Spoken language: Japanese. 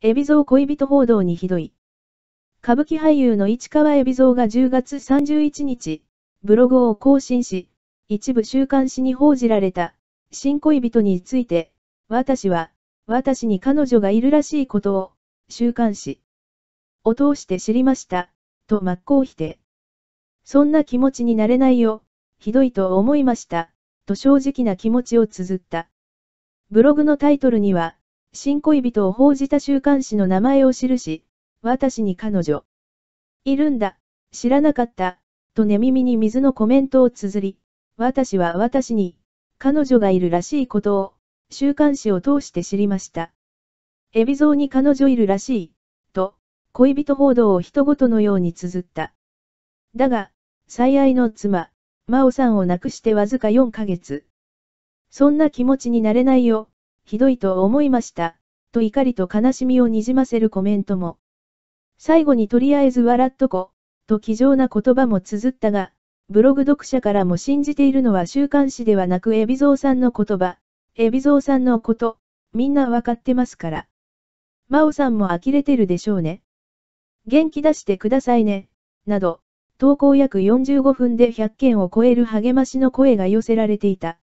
海老蔵恋人報道にひどい。歌舞伎俳優の市川海老蔵が10月31日、ブログを更新し、一部週刊誌に報じられた、新恋人について、私は、私に彼女がいるらしいことを、週刊誌を通して知りました、と真っ向否定。そんな気持ちになれないよ、ひどいと思いました、と正直な気持ちを綴った。ブログのタイトルには、新恋人を報じた週刊誌の名前を記し、私に彼女。いるんだ、知らなかった、と寝耳に水のコメントを綴り、私は私に、彼女がいるらしいことを、週刊誌を通して知りました。海老蔵に彼女いるらしい、と、恋人報道を人ごとのように綴った。だが、最愛の妻、真央さんを亡くしてわずか4ヶ月。そんな気持ちになれないよ、ひどいと思いました、と怒りと悲しみをにじませるコメントも。最後にとりあえず笑っとこ、と気丈な言葉も綴ったが、ブログ読者からも信じているのは週刊誌ではなく海老蔵さんの言葉、海老蔵さんのこと、みんなわかってますから。真央さんも呆れてるでしょうね。元気出してくださいね、など、投稿約45分で100件を超える励ましの声が寄せられていた。